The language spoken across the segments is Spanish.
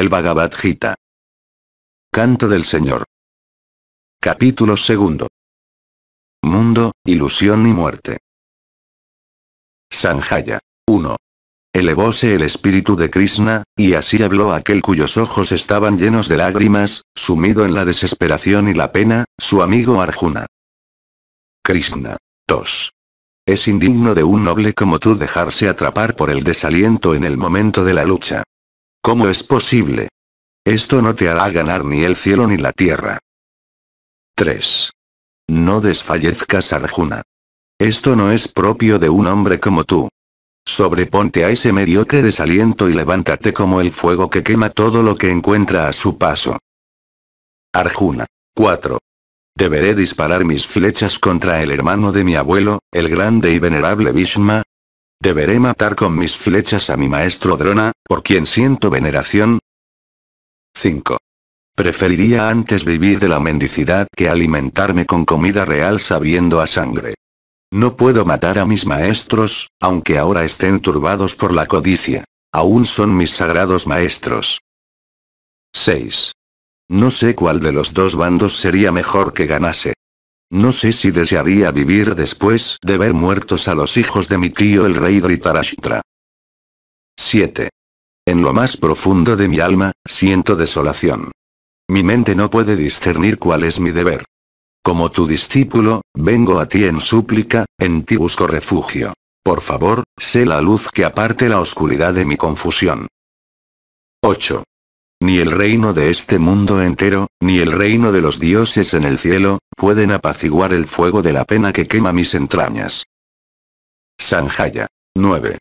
El Bhagavad Gita. Canto del Señor. Capítulo 2. Mundo, ilusión y muerte. Sanjaya. 1. Elevóse el espíritu de Krishna, y así habló aquel cuyos ojos estaban llenos de lágrimas, sumido en la desesperación y la pena, su amigo Arjuna. Krishna. 2. Es indigno de un noble como tú dejarse atrapar por el desaliento en el momento de la lucha. ¿Cómo es posible? Esto no te hará ganar ni el cielo ni la tierra. 3. No desfallezcas, Arjuna. Esto no es propio de un hombre como tú. Sobreponte a ese mediocre desaliento y levántate como el fuego que quema todo lo que encuentra a su paso. Arjuna. 4. Deberé disparar mis flechas contra el hermano de mi abuelo, el grande y venerable Bhishma, ¿Deberé matar con mis flechas a mi maestro Drona, por quien siento veneración? 5. Preferiría antes vivir de la mendicidad que alimentarme con comida real sabiendo a sangre. No puedo matar a mis maestros, aunque ahora estén turbados por la codicia. Aún son mis sagrados maestros. 6. No sé cuál de los dos bandos sería mejor que ganase. No sé si desearía vivir después de ver muertos a los hijos de mi tío el rey Dhritarashtra. 7. En lo más profundo de mi alma, siento desolación. Mi mente no puede discernir cuál es mi deber. Como tu discípulo, vengo a ti en súplica, en ti busco refugio. Por favor, sé la luz que aparte la oscuridad de mi confusión. 8. Ni el reino de este mundo entero, ni el reino de los dioses en el cielo, pueden apaciguar el fuego de la pena que quema mis entrañas. Sanjaya. 9.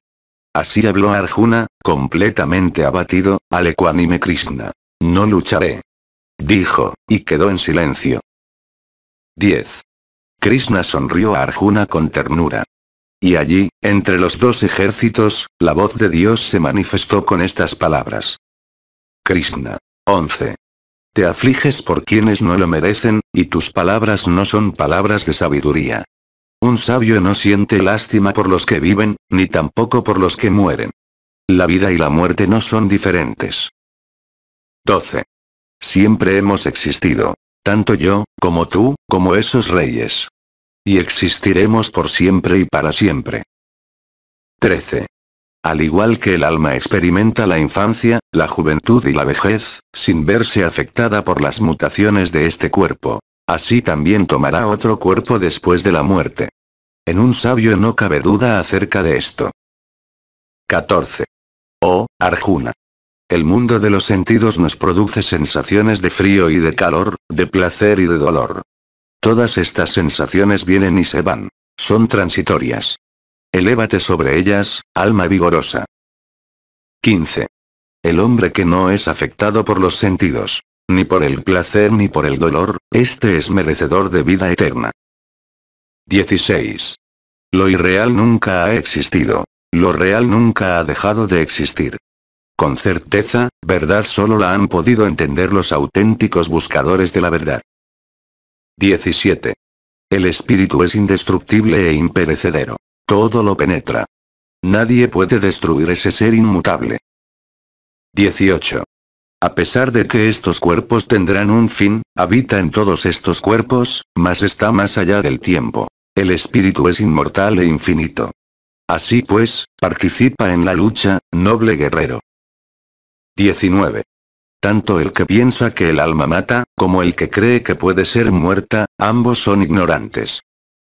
Así habló Arjuna, completamente abatido, al ecuánime Krishna. No lucharé. Dijo, y quedó en silencio. 10. Krishna sonrió a Arjuna con ternura. Y allí, entre los dos ejércitos, la voz de Dios se manifestó con estas palabras. Krishna. 11. Te afliges por quienes no lo merecen, y tus palabras no son palabras de sabiduría. Un sabio no siente lástima por los que viven, ni tampoco por los que mueren. La vida y la muerte no son diferentes. 12. Siempre hemos existido, tanto yo, como tú, como esos reyes. Y existiremos por siempre y para siempre. 13. Al igual que el alma experimenta la infancia, la juventud y la vejez, sin verse afectada por las mutaciones de este cuerpo. Así también tomará otro cuerpo después de la muerte. En un sabio no cabe duda acerca de esto. 14. Oh, Arjuna. El mundo de los sentidos nos produce sensaciones de frío y de calor, de placer y de dolor. Todas estas sensaciones vienen y se van. Son transitorias. Elévate sobre ellas, alma vigorosa. 15. El hombre que no es afectado por los sentidos, ni por el placer ni por el dolor, este es merecedor de vida eterna. 16. Lo irreal nunca ha existido. Lo real nunca ha dejado de existir. Con certeza, verdad solo la han podido entender los auténticos buscadores de la verdad. 17. El espíritu es indestructible e imperecedero. Todo lo penetra. Nadie puede destruir ese ser inmutable. 18. A pesar de que estos cuerpos tendrán un fin, habita en todos estos cuerpos, mas está más allá del tiempo. El espíritu es inmortal e infinito. Así pues, participa en la lucha, noble guerrero. 19. Tanto el que piensa que el alma mata, como el que cree que puede ser muerta, ambos son ignorantes.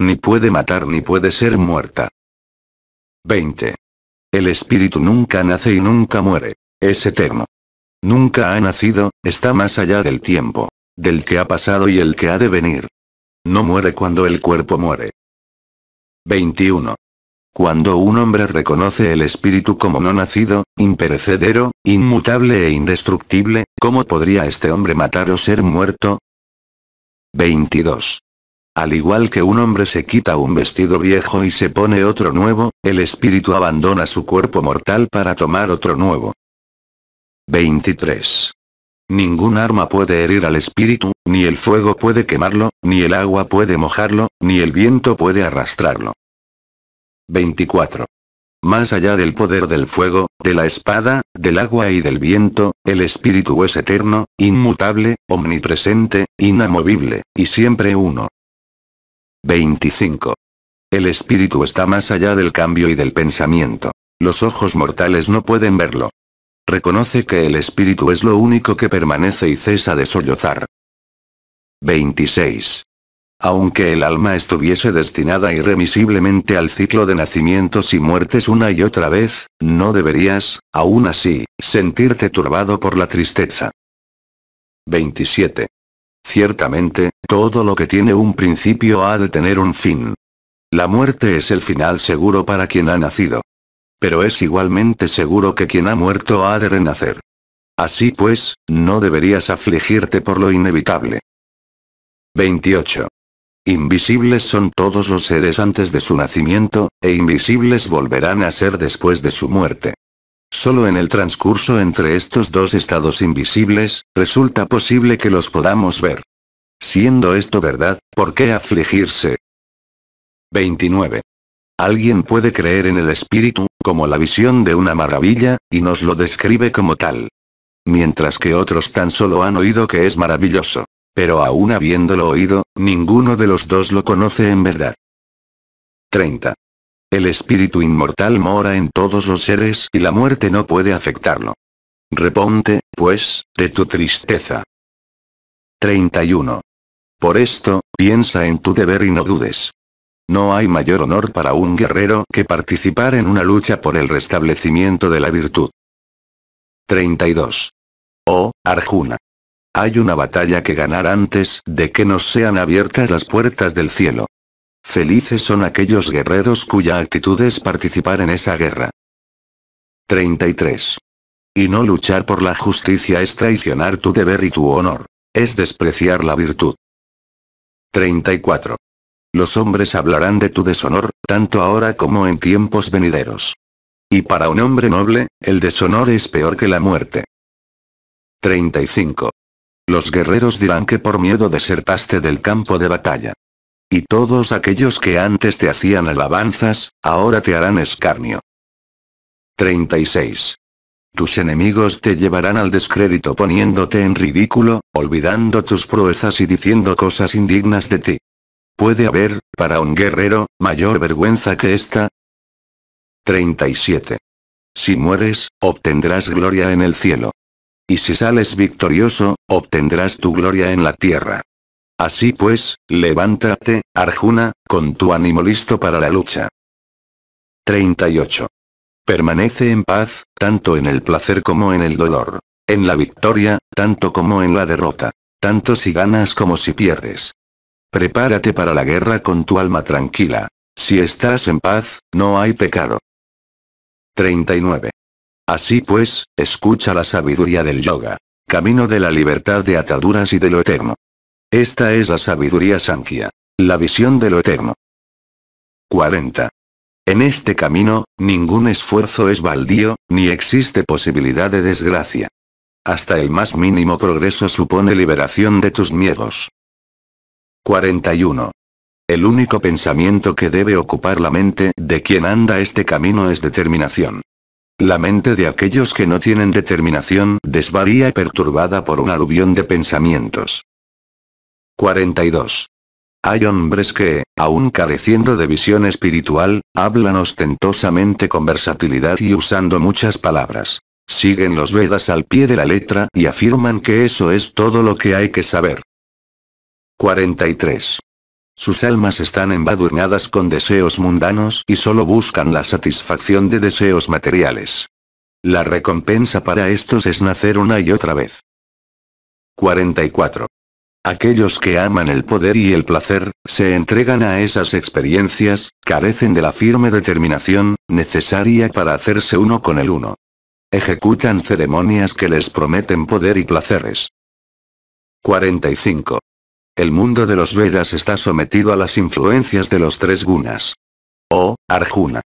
Ni puede matar ni puede ser muerta. 20. El espíritu nunca nace y nunca muere. Es eterno. Nunca ha nacido, está más allá del tiempo, del que ha pasado y el que ha de venir. No muere cuando el cuerpo muere. 21. Cuando un hombre reconoce el espíritu como no nacido, imperecedero, inmutable e indestructible, ¿cómo podría este hombre matar o ser muerto? 22. Al igual que un hombre se quita un vestido viejo y se pone otro nuevo, el espíritu abandona su cuerpo mortal para tomar otro nuevo. 23. Ningún arma puede herir al espíritu, ni el fuego puede quemarlo, ni el agua puede mojarlo, ni el viento puede arrastrarlo. 24. Más allá del poder del fuego, de la espada, del agua y del viento, el espíritu es eterno, inmutable, omnipresente, inamovible, y siempre uno. 25. El espíritu está más allá del cambio y del pensamiento. Los ojos mortales no pueden verlo. Reconoce que el espíritu es lo único que permanece y cesa de sollozar. 26. Aunque el alma estuviese destinada irremisiblemente al ciclo de nacimientos y muertes una y otra vez, no deberías, aún así, sentirte turbado por la tristeza. 27. Ciertamente, todo lo que tiene un principio ha de tener un fin. La muerte es el final seguro para quien ha nacido. Pero es igualmente seguro que quien ha muerto ha de renacer. Así pues, no deberías afligirte por lo inevitable. 28. Invisibles son todos los seres antes de su nacimiento, e invisibles volverán a ser después de su muerte. Solo en el transcurso entre estos dos estados invisibles, resulta posible que los podamos ver. Siendo esto verdad, ¿por qué afligirse? 29. Alguien puede creer en el espíritu, como la visión de una maravilla, y nos lo describe como tal. Mientras que otros tan solo han oído que es maravilloso. Pero aún habiéndolo oído, ninguno de los dos lo conoce en verdad. 30. El espíritu inmortal mora en todos los seres y la muerte no puede afectarlo. Reponte, pues, de tu tristeza. 31. Por esto, piensa en tu deber y no dudes. No hay mayor honor para un guerrero que participar en una lucha por el restablecimiento de la virtud. 32. Oh, Arjuna. Hay una batalla que ganar antes de que nos sean abiertas las puertas del cielo. Felices son aquellos guerreros cuya actitud es participar en esa guerra. 33. Y no luchar por la justicia es traicionar tu deber y tu honor. Es despreciar la virtud. 34. Los hombres hablarán de tu deshonor, tanto ahora como en tiempos venideros. Y para un hombre noble, el deshonor es peor que la muerte. 35. Los guerreros dirán que por miedo desertaste del campo de batalla. Y todos aquellos que antes te hacían alabanzas, ahora te harán escarnio. 36. Tus enemigos te llevarán al descrédito poniéndote en ridículo, olvidando tus proezas y diciendo cosas indignas de ti. ¿Puede haber, para un guerrero, mayor vergüenza que esta? 37. Si mueres, obtendrás gloria en el cielo. Y si sales victorioso, obtendrás tu gloria en la tierra. Así pues, levántate, Arjuna, con tu ánimo listo para la lucha. 38. Permanece en paz, tanto en el placer como en el dolor. En la victoria, tanto como en la derrota. Tanto si ganas como si pierdes. Prepárate para la guerra con tu alma tranquila. Si estás en paz, no hay pecado. 39. Así pues, escucha la sabiduría del yoga. Camino de la libertad de ataduras y de lo eterno. Esta es la sabiduría Sankhya. La visión de lo eterno. 40. En este camino, ningún esfuerzo es baldío, ni existe posibilidad de desgracia. Hasta el más mínimo progreso supone liberación de tus miedos. 41. El único pensamiento que debe ocupar la mente de quien anda este camino es determinación. La mente de aquellos que no tienen determinación desvaría perturbada por un aluvión de pensamientos. 42. Hay hombres que, aun careciendo de visión espiritual, hablan ostentosamente con versatilidad y usando muchas palabras. Siguen los Vedas al pie de la letra y afirman que eso es todo lo que hay que saber. 43. Sus almas están embadurnadas con deseos mundanos y solo buscan la satisfacción de deseos materiales. La recompensa para estos es nacer una y otra vez. 44. Aquellos que aman el poder y el placer, se entregan a esas experiencias, carecen de la firme determinación, necesaria para hacerse uno con el uno. Ejecutan ceremonias que les prometen poder y placeres. 45. El mundo de los Vedas está sometido a las influencias de los tres gunas. Oh, Arjuna.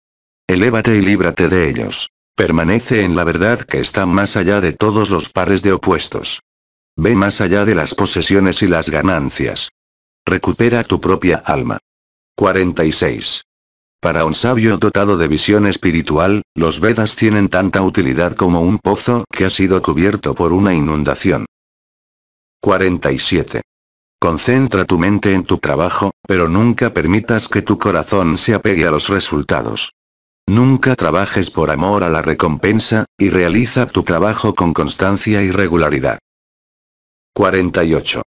Elévate y líbrate de ellos. Permanece en la verdad que está más allá de todos los pares de opuestos. Ve más allá de las posesiones y las ganancias. Recupera tu propia alma. 46. Para un sabio dotado de visión espiritual, los Vedas tienen tanta utilidad como un pozo que ha sido cubierto por una inundación. 47. Concentra tu mente en tu trabajo, pero nunca permitas que tu corazón se apegue a los resultados. Nunca trabajes por amor a la recompensa, y realiza tu trabajo con constancia y regularidad. 48.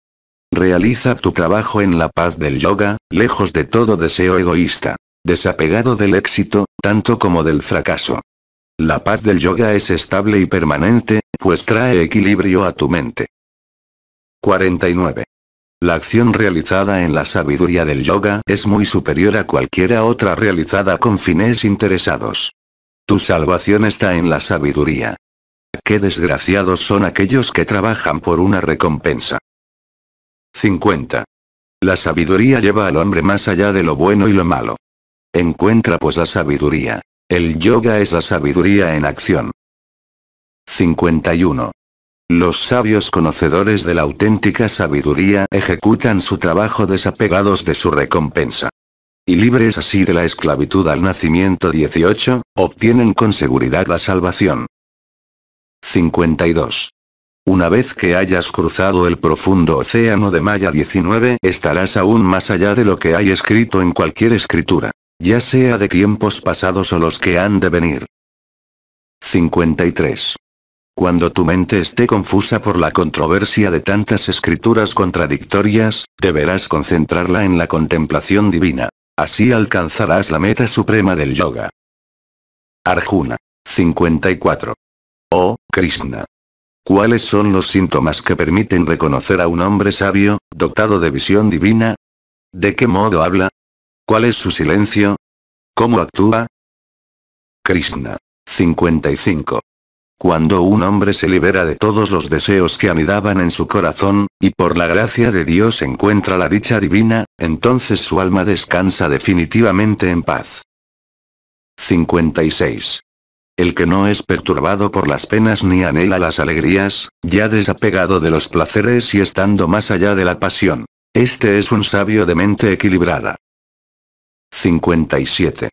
Realiza tu trabajo en la paz del yoga, lejos de todo deseo egoísta. Desapegado del éxito, tanto como del fracaso. La paz del yoga es estable y permanente, pues trae equilibrio a tu mente. 49. La acción realizada en la sabiduría del yoga es muy superior a cualquiera otra realizada con fines interesados. Tu salvación está en la sabiduría. Qué desgraciados son aquellos que trabajan por una recompensa. 50. La sabiduría lleva al hombre más allá de lo bueno y lo malo. Encuentra pues la sabiduría. El yoga es la sabiduría en acción. 51. Los sabios conocedores de la auténtica sabiduría ejecutan su trabajo desapegados de su recompensa. Y libres así de la esclavitud al nacimiento 18, obtienen con seguridad la salvación. 52. Una vez que hayas cruzado el profundo océano de Maya 19, estarás aún más allá de lo que hay escrito en cualquier escritura, ya sea de tiempos pasados o los que han de venir. 53. Cuando tu mente esté confusa por la controversia de tantas escrituras contradictorias, deberás concentrarla en la contemplación divina. Así alcanzarás la meta suprema del yoga. Arjuna. 54. Oh, Krishna. ¿Cuáles son los síntomas que permiten reconocer a un hombre sabio, dotado de visión divina? ¿De qué modo habla? ¿Cuál es su silencio? ¿Cómo actúa? Krishna. 55. Cuando un hombre se libera de todos los deseos que anidaban en su corazón, y por la gracia de Dios encuentra la dicha divina, entonces su alma descansa definitivamente en paz. 56 el que no es perturbado por las penas ni anhela las alegrías, ya desapegado de los placeres y estando más allá de la pasión. Este es un sabio de mente equilibrada. 57.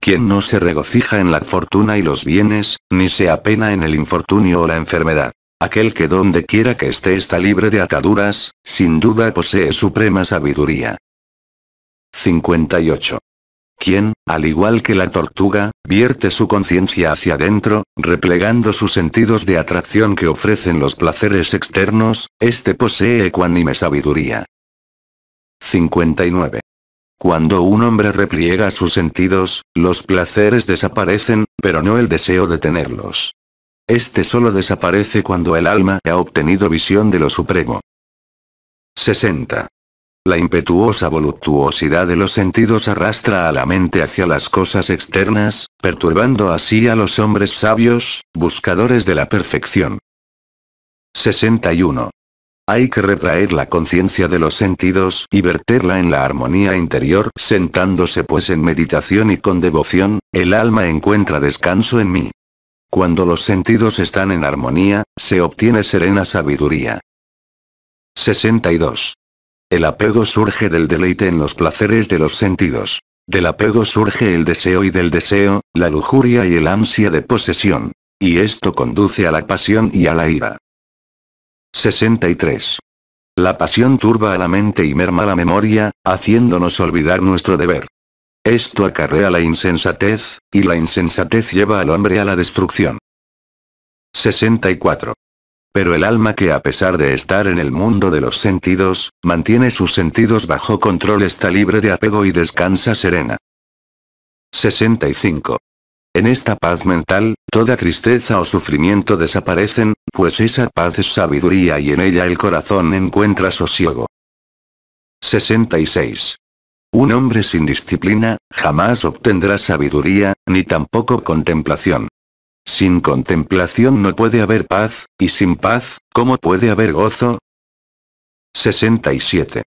Quien no se regocija en la fortuna y los bienes, ni se apena en el infortunio o la enfermedad. Aquel que donde quiera que esté está libre de ataduras, sin duda posee suprema sabiduría. 58 quien, al igual que la tortuga, vierte su conciencia hacia adentro, replegando sus sentidos de atracción que ofrecen los placeres externos, este posee ecuánime sabiduría. 59. Cuando un hombre repliega sus sentidos, los placeres desaparecen, pero no el deseo de tenerlos. Este solo desaparece cuando el alma ha obtenido visión de lo supremo. 60. La impetuosa voluptuosidad de los sentidos arrastra a la mente hacia las cosas externas, perturbando así a los hombres sabios, buscadores de la perfección. 61. Hay que retraer la conciencia de los sentidos y verterla en la armonía interior, sentándose pues en meditación y con devoción, el alma encuentra descanso en mí. Cuando los sentidos están en armonía, se obtiene serena sabiduría. 62. El apego surge del deleite en los placeres de los sentidos. Del apego surge el deseo y del deseo, la lujuria y el ansia de posesión. Y esto conduce a la pasión y a la ira. 63. La pasión turba a la mente y merma la memoria, haciéndonos olvidar nuestro deber. Esto acarrea la insensatez, y la insensatez lleva al hombre a la destrucción. 64 pero el alma que a pesar de estar en el mundo de los sentidos, mantiene sus sentidos bajo control está libre de apego y descansa serena. 65. En esta paz mental, toda tristeza o sufrimiento desaparecen, pues esa paz es sabiduría y en ella el corazón encuentra sosiego. 66. Un hombre sin disciplina, jamás obtendrá sabiduría, ni tampoco contemplación. Sin contemplación no puede haber paz, y sin paz, ¿cómo puede haber gozo? 67.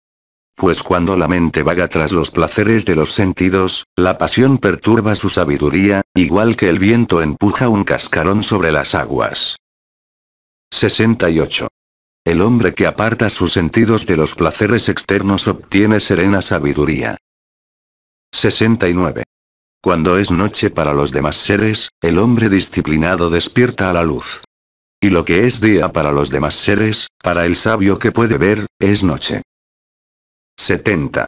Pues cuando la mente vaga tras los placeres de los sentidos, la pasión perturba su sabiduría, igual que el viento empuja un cascarón sobre las aguas. 68. El hombre que aparta sus sentidos de los placeres externos obtiene serena sabiduría. 69. Cuando es noche para los demás seres, el hombre disciplinado despierta a la luz. Y lo que es día para los demás seres, para el sabio que puede ver, es noche. 70.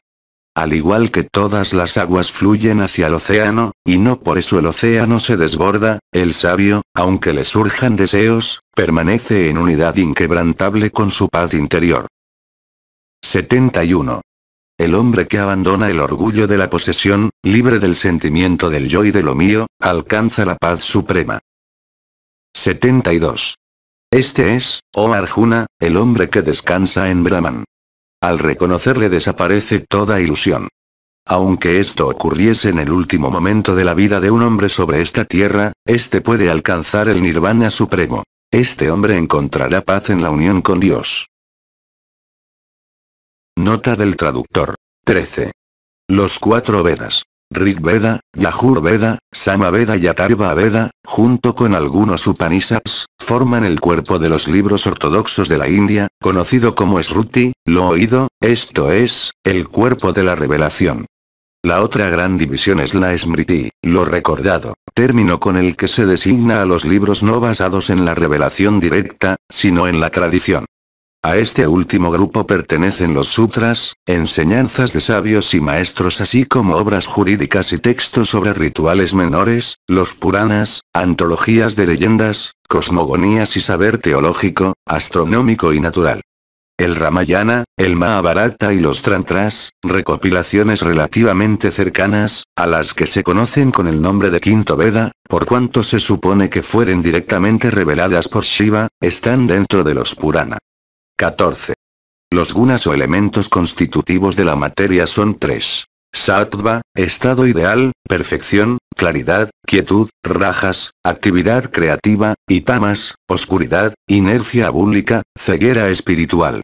Al igual que todas las aguas fluyen hacia el océano, y no por eso el océano se desborda, el sabio, aunque le surjan deseos, permanece en unidad inquebrantable con su paz interior. 71 el hombre que abandona el orgullo de la posesión, libre del sentimiento del yo y de lo mío, alcanza la paz suprema. 72. Este es, oh Arjuna, el hombre que descansa en Brahman. Al reconocerle desaparece toda ilusión. Aunque esto ocurriese en el último momento de la vida de un hombre sobre esta tierra, este puede alcanzar el nirvana supremo. Este hombre encontrará paz en la unión con Dios. Nota del traductor. 13. Los cuatro Vedas. Rig Veda, Yajur Veda, Sama Veda y Atarva Veda, junto con algunos Upanishads, forman el cuerpo de los libros ortodoxos de la India, conocido como Sruti, lo oído, esto es, el cuerpo de la revelación. La otra gran división es la Smriti, lo recordado, término con el que se designa a los libros no basados en la revelación directa, sino en la tradición. A este último grupo pertenecen los sutras, enseñanzas de sabios y maestros así como obras jurídicas y textos sobre rituales menores, los Puranas, antologías de leyendas, cosmogonías y saber teológico, astronómico y natural. El Ramayana, el Mahabharata y los Trantras, recopilaciones relativamente cercanas, a las que se conocen con el nombre de Quinto Veda, por cuanto se supone que fueren directamente reveladas por Shiva, están dentro de los Purana. 14. Los gunas o elementos constitutivos de la materia son tres. Sattva, estado ideal, perfección, claridad, quietud, rajas, actividad creativa, y tamas, oscuridad, inercia abúlica, ceguera espiritual.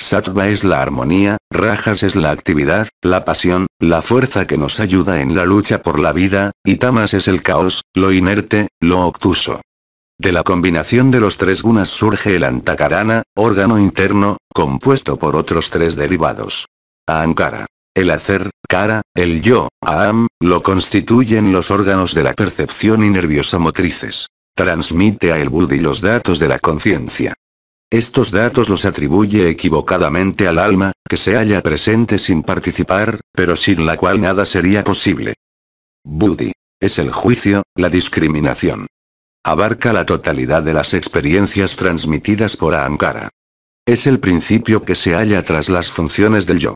Sattva es la armonía, rajas es la actividad, la pasión, la fuerza que nos ayuda en la lucha por la vida, y tamas es el caos, lo inerte, lo obtuso. De la combinación de los tres gunas surge el antakarana, órgano interno, compuesto por otros tres derivados. Ankara. El hacer, cara, el yo, aham, lo constituyen los órganos de la percepción y nerviosomotrices. Transmite a el buddhi los datos de la conciencia. Estos datos los atribuye equivocadamente al alma, que se halla presente sin participar, pero sin la cual nada sería posible. Buddhi. Es el juicio, la discriminación, Abarca la totalidad de las experiencias transmitidas por Ahamkara. Es el principio que se halla tras las funciones del yo.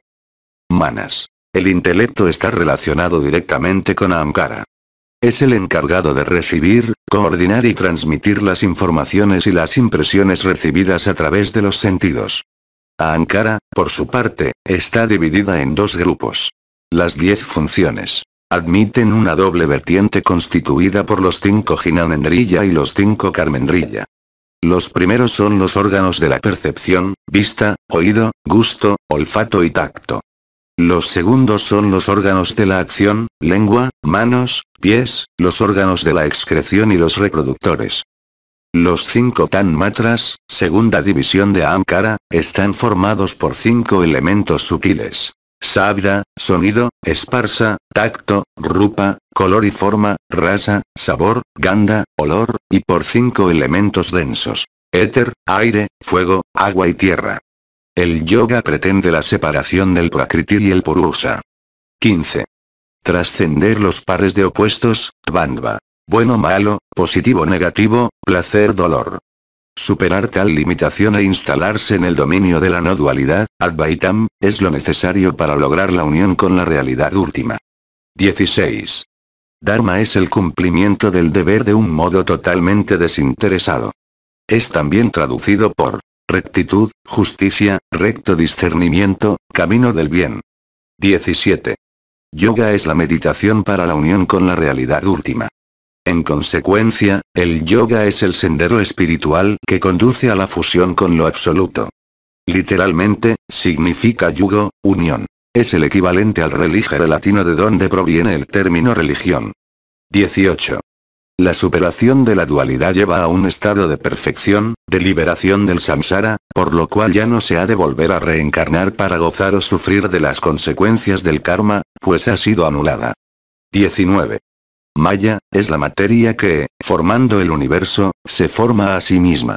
Manas. El intelecto está relacionado directamente con Ahamkara. Es el encargado de recibir, coordinar y transmitir las informaciones y las impresiones recibidas a través de los sentidos. Ahamkara, por su parte, está dividida en dos grupos. Las diez funciones admiten una doble vertiente constituida por los cinco jinanendrilla y los cinco Carmendrilla. Los primeros son los órganos de la percepción, vista, oído, gusto, olfato y tacto. Los segundos son los órganos de la acción, lengua, manos, pies, los órganos de la excreción y los reproductores. Los cinco tanmatras, segunda división de Amkara, están formados por cinco elementos sutiles. Sabda, sonido, esparsa, tacto, rupa, color y forma, raza, sabor, ganda, olor, y por cinco elementos densos. Éter, aire, fuego, agua y tierra. El yoga pretende la separación del prakriti y el purusa. 15. Trascender los pares de opuestos, vanva, Bueno malo, positivo negativo, placer dolor. Superar tal limitación e instalarse en el dominio de la no dualidad, Advaitam, es lo necesario para lograr la unión con la realidad última. 16. Dharma es el cumplimiento del deber de un modo totalmente desinteresado. Es también traducido por rectitud, justicia, recto discernimiento, camino del bien. 17. Yoga es la meditación para la unión con la realidad última. En consecuencia, el yoga es el sendero espiritual que conduce a la fusión con lo absoluto. Literalmente, significa yugo, unión. Es el equivalente al religere latino de donde proviene el término religión. 18. La superación de la dualidad lleva a un estado de perfección, de liberación del samsara, por lo cual ya no se ha de volver a reencarnar para gozar o sufrir de las consecuencias del karma, pues ha sido anulada. 19. Maya, es la materia que, formando el universo, se forma a sí misma.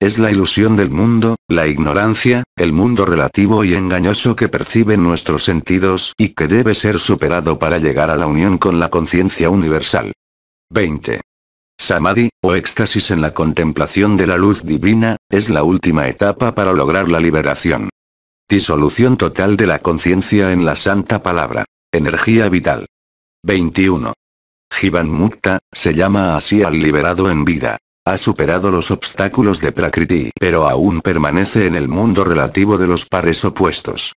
Es la ilusión del mundo, la ignorancia, el mundo relativo y engañoso que perciben nuestros sentidos y que debe ser superado para llegar a la unión con la conciencia universal. 20. Samadhi, o éxtasis en la contemplación de la luz divina, es la última etapa para lograr la liberación. Disolución total de la conciencia en la santa palabra. Energía vital. 21. Jivan Mukta, se llama así al liberado en vida. Ha superado los obstáculos de Prakriti, pero aún permanece en el mundo relativo de los pares opuestos.